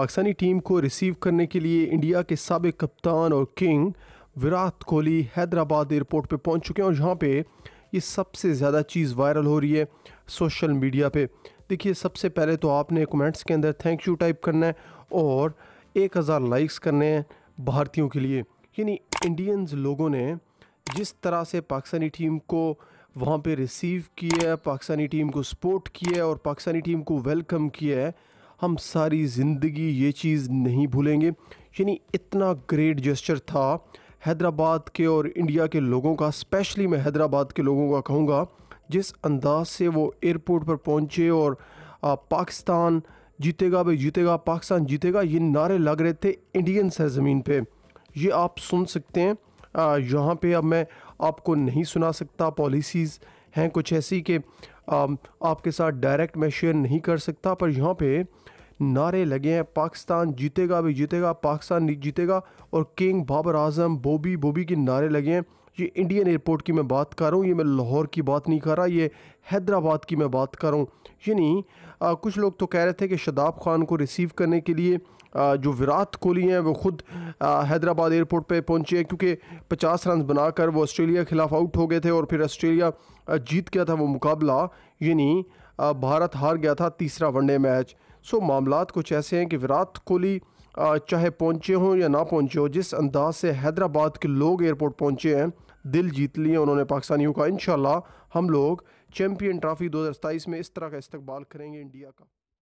Pakistani team को receive करने के लिए इंडिया के सबक कप्तान और किंग विराट कोहली हैदराबाद एयरपोर्ट पे पहुंच चुके हैं और यहाँ पे ये सबसे ज़्यादा चीज़ वायरल हो रही है सोशल मीडिया पे देखिए सबसे पहले तो आपने कमेंट्स के अंदर थैंक यू टाइप करना है और एक हज़ार लाइक्स करने हैं भारतीयों के लिए यानी इंडियंस लोगों ने जिस तरह से पाकिस्तानी टीम को वहाँ पे रिसीव किया है पाकिस्तानी टीम को सपोर्ट किया है और पाकिस्तानी टीम को वेलकम किया है हम सारी ज़िंदगी ये चीज़ नहीं भूलेंगे यानी इतना ग्रेट जेस्चर था हैदराबाद के और इंडिया के लोगों का स्पेशली मैं हैदराबाद के लोगों का कहूँगा जिस अंदाज से वो एयरपोर्ट पर पहुँचे और आ, पाकिस्तान जीतेगा भाई जीतेगा पाकिस्तान जीतेगा ये नारे लग रहे थे इंडियन सरजमीन पे ये आप सुन सकते हैं यहाँ पे अब मैं आपको नहीं सुना सकता पॉलिसीज़ हैं कुछ ऐसी कि आपके साथ डायरेक्ट मैं शेयर नहीं कर सकता पर यहाँ पे नारे लगे हैं पाकिस्तान जीतेगा भी जीतेगा पाकिस्तान जीतेगा और किंग बाबर आजम बोबी बोबी के नारे लगे हैं ये इंडियन एयरपोर्ट की मैं बात कर रहा हूँ ये मैं लाहौर की बात नहीं कर रहा ये हैदराबाद की मैं बात कर रहा हूँ यानी कुछ लोग तो कह रहे थे कि शदाब खान को रिसीव करने के लिए आ, जो विराट कोहली हैं वो ख़ुद हैदराबाद एयरपोर्ट पे पहुँचे हैं क्योंकि 50 रन बनाकर वो ऑस्ट्रेलिया के खिलाफ आउट हो गए थे और फिर ऑस्ट्रेलिया जीत गया था वो मुकाबला नहीं भारत हार गया था तीसरा वनडे मैच सो मामला कुछ ऐसे हैं कि विराट कोहली चाहे पहुंचे हों या ना पहुंचे हों जिस अंदाज से हैदराबाद के लोग एयरपोर्ट पहुंचे हैं दिल जीत लिए उन्होंने पाकिस्तानियों का इन हम लोग चैम्पियन ट्रॉफी दो में इस तरह का इस्तबाल करेंगे इंडिया का